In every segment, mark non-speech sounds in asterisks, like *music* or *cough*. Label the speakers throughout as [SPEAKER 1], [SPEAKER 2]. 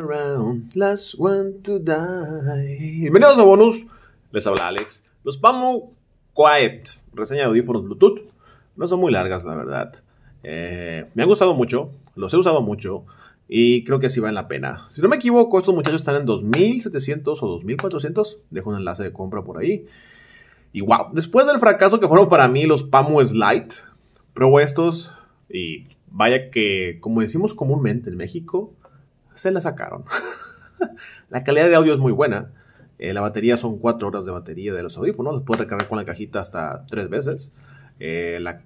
[SPEAKER 1] one Bienvenidos a Bonus, les habla Alex. Los Pamu Quiet, reseña de audífonos Bluetooth. No son muy largas, la verdad. Eh, me han gustado mucho, los he usado mucho y creo que sí vale la pena. Si no me equivoco, estos muchachos están en 2700 o 2400. Dejo un enlace de compra por ahí. Y wow, después del fracaso que fueron para mí los Pamu Slide, pruebo estos y vaya que, como decimos comúnmente en México, se la sacaron. *laughs* la calidad de audio es muy buena. Eh, la batería son 4 horas de batería de los audífonos. Los puedes recargar con la cajita hasta 3 veces. Eh, la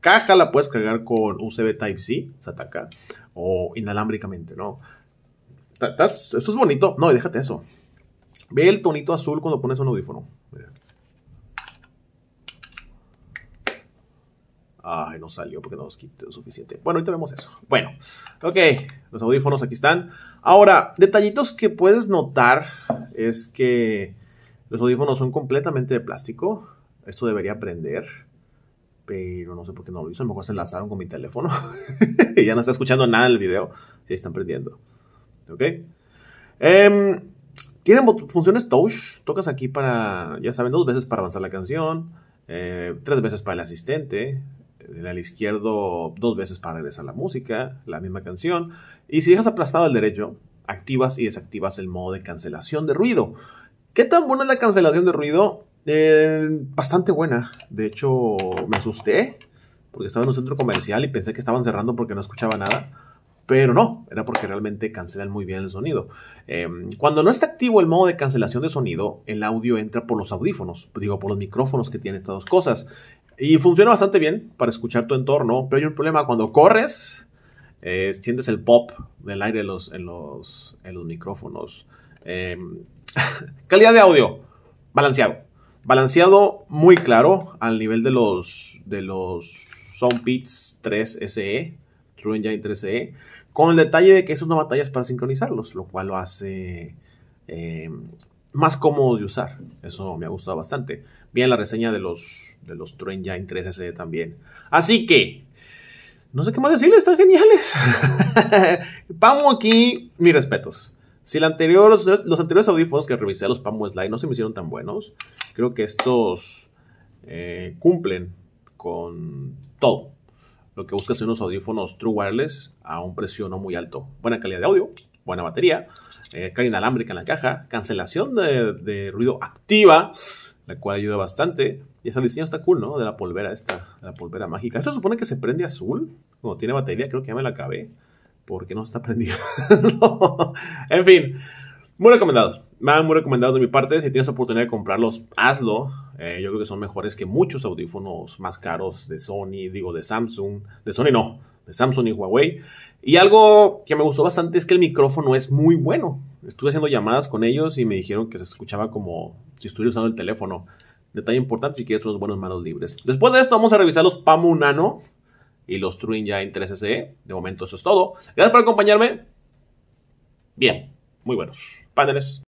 [SPEAKER 1] caja la puedes cargar con USB Type-C, ataca o inalámbricamente, ¿no? Esto es bonito. No, déjate eso. Ve el tonito azul cuando pones un audífono. Ay, no salió porque no los quité lo suficiente. Bueno, ahorita vemos eso. Bueno, ok, los audífonos aquí están. Ahora, detallitos que puedes notar es que los audífonos son completamente de plástico. Esto debería prender, pero no sé por qué no lo hizo. A lo mejor se enlazaron con mi teléfono. *laughs* y ya no está escuchando nada el video. Sí, están prendiendo. ¿Ok? Em, tienen funciones touch. Tocas aquí para, ya saben, dos veces para avanzar la canción, eh, tres veces para el asistente, en el izquierdo dos veces para regresar la música, la misma canción. Y si dejas aplastado el derecho, activas y desactivas el modo de cancelación de ruido. ¿Qué tan buena es la cancelación de ruido? Eh, bastante buena. De hecho, me asusté porque estaba en un centro comercial y pensé que estaban cerrando porque no escuchaba nada. Pero no, era porque realmente cancelan muy bien el sonido. Em, cuando no está activo el modo de cancelación de sonido, el audio entra por los audífonos, digo, por los micrófonos que tienen estas dos cosas. Y funciona bastante bien para escuchar tu entorno, pero hay un problema cuando corres, eh, sientes el pop del aire en los, en los, en los micrófonos. Em, *laughs* calidad de audio, balanceado. Balanceado muy claro al nivel de los, de los Soundbeats 3 SE, True Engine 3 SE, con el detalle de que esos no batallas para sincronizarlos, lo cual lo hace em, más cómodo de usar. Eso me ha gustado bastante. Bien la reseña de los, de los True Engine 3S también. Así que, no sé qué más decirles, están geniales. Vamos *laughs* aquí, mis respetos. Si los anteriores audífonos que revisé, los Pamo Slide, no se me hicieron tan buenos, creo que estos eh, cumplen con todo. Lo que buscas son unos audífonos True Wireless a un precio no muy alto. Buena calidad de audio, buena batería, eh, inalámbrica en la caja, cancelación de, ruido activa, la cual ayuda bastante. Y ese diseño está cool, ¿no? De la polvera esta, la polvera mágica. Esto supone que se prende azul cuando tiene batería, creo que ya me la acabé. Porque no está *laughs* prendida. En fin, muy recomendados. Van muy recomendados de mi parte. Si tienes oportunidad de comprarlos, hazlo. Eh, yo creo que son mejores que muchos audífonos más caros de Sony, digo de Samsung. De Sony no, de Samsung y Huawei. Y algo que me gustó bastante es que el micrófono es muy bueno. Estuve haciendo llamadas con ellos y me dijeron que se escuchaba como si estuviera usando el teléfono. Detalle importante si quieres unos buenos manos libres. Después de esto vamos a revisar los Pamu Nano y los Truin ya en 3SE. De momento eso es todo. Gracias por acompañarme. Bien, muy buenos. Bye, Dennis.